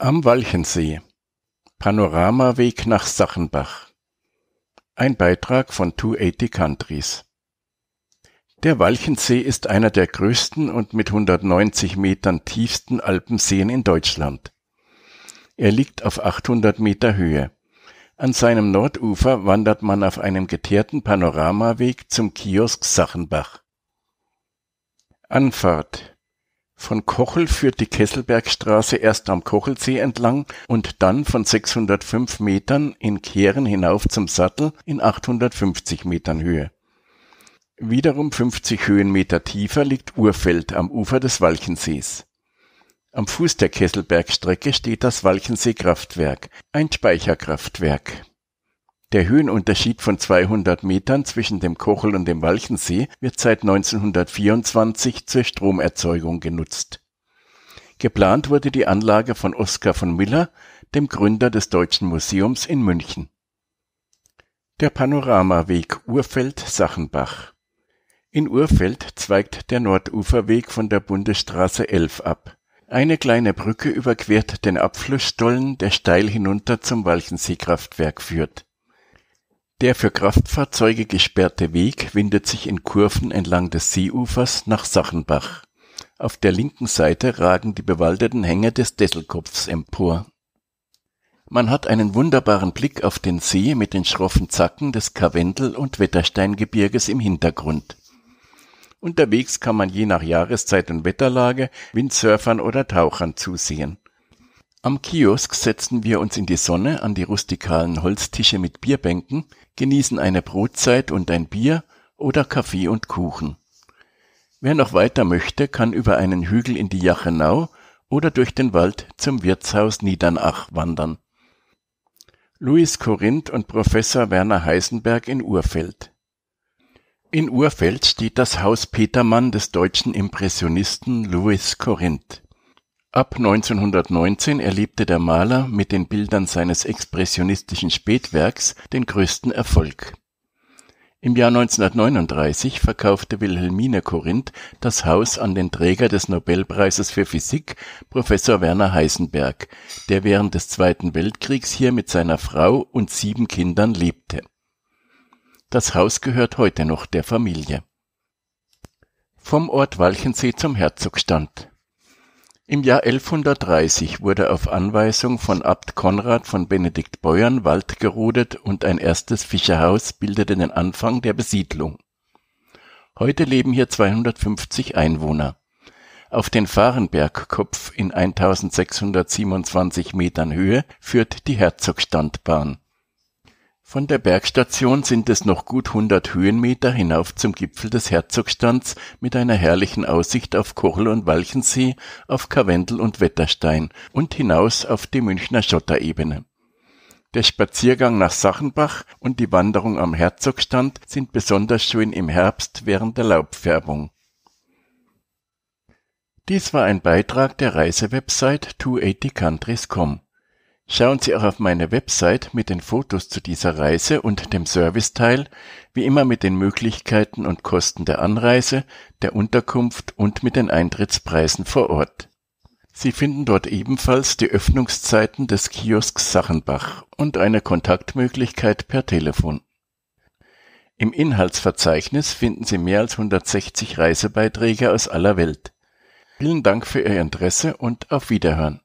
Am Walchensee Panoramaweg nach Sachenbach Ein Beitrag von 280 Countries Der Walchensee ist einer der größten und mit 190 Metern tiefsten Alpenseen in Deutschland. Er liegt auf 800 Meter Höhe. An seinem Nordufer wandert man auf einem geteerten Panoramaweg zum Kiosk Sachenbach. Anfahrt von Kochel führt die Kesselbergstraße erst am Kochelsee entlang und dann von 605 Metern in Kehren hinauf zum Sattel in 850 Metern Höhe. Wiederum 50 Höhenmeter tiefer liegt Urfeld am Ufer des Walchensees. Am Fuß der Kesselbergstrecke steht das Walchensee-Kraftwerk, ein Speicherkraftwerk der Höhenunterschied von 200 Metern zwischen dem Kochel und dem Walchensee wird seit 1924 zur Stromerzeugung genutzt. Geplant wurde die Anlage von Oskar von Miller, dem Gründer des Deutschen Museums in München. Der Panoramaweg Urfeld-Sachenbach In Urfeld zweigt der Norduferweg von der Bundesstraße 11 ab. Eine kleine Brücke überquert den Abflussstollen, der steil hinunter zum Walchenseekraftwerk führt der für Kraftfahrzeuge gesperrte Weg windet sich in Kurven entlang des Seeufers nach Sachenbach. Auf der linken Seite ragen die bewaldeten Hänge des Desselkopfs empor. Man hat einen wunderbaren Blick auf den See mit den schroffen Zacken des Karwendel- und Wettersteingebirges im Hintergrund. Unterwegs kann man je nach Jahreszeit und Wetterlage Windsurfern oder Tauchern zusehen. Am Kiosk setzen wir uns in die Sonne an die rustikalen Holztische mit Bierbänken, genießen eine Brotzeit und ein Bier oder Kaffee und Kuchen. Wer noch weiter möchte, kann über einen Hügel in die Jachenau oder durch den Wald zum Wirtshaus Niedernach wandern. Louis Korinth und Professor Werner Heisenberg in Urfeld. In Urfeld steht das Haus Petermann des deutschen Impressionisten Louis Korinth. Ab 1919 erlebte der Maler mit den Bildern seines expressionistischen Spätwerks den größten Erfolg. Im Jahr 1939 verkaufte Wilhelmine Korinth das Haus an den Träger des Nobelpreises für Physik, Professor Werner Heisenberg, der während des Zweiten Weltkriegs hier mit seiner Frau und sieben Kindern lebte. Das Haus gehört heute noch der Familie. Vom Ort Walchensee zum Herzogstand. Im Jahr 1130 wurde auf Anweisung von Abt Konrad von Benedikt Beuern Wald gerodet und ein erstes Fischerhaus bildete den Anfang der Besiedlung. Heute leben hier 250 Einwohner. Auf den Fahrenbergkopf in 1627 Metern Höhe führt die Herzogstandbahn von der Bergstation sind es noch gut 100 Höhenmeter hinauf zum Gipfel des Herzogstands mit einer herrlichen Aussicht auf Kochel und Walchensee, auf Karwendel und Wetterstein und hinaus auf die Münchner Schotterebene. Der Spaziergang nach Sachenbach und die Wanderung am Herzogstand sind besonders schön im Herbst während der Laubfärbung. Dies war ein Beitrag der Reisewebsite 280countries.com. Schauen Sie auch auf meine Website mit den Fotos zu dieser Reise und dem Serviceteil, wie immer mit den Möglichkeiten und Kosten der Anreise, der Unterkunft und mit den Eintrittspreisen vor Ort. Sie finden dort ebenfalls die Öffnungszeiten des Kiosks Sachenbach und eine Kontaktmöglichkeit per Telefon. Im Inhaltsverzeichnis finden Sie mehr als 160 Reisebeiträge aus aller Welt. Vielen Dank für Ihr Interesse und auf Wiederhören.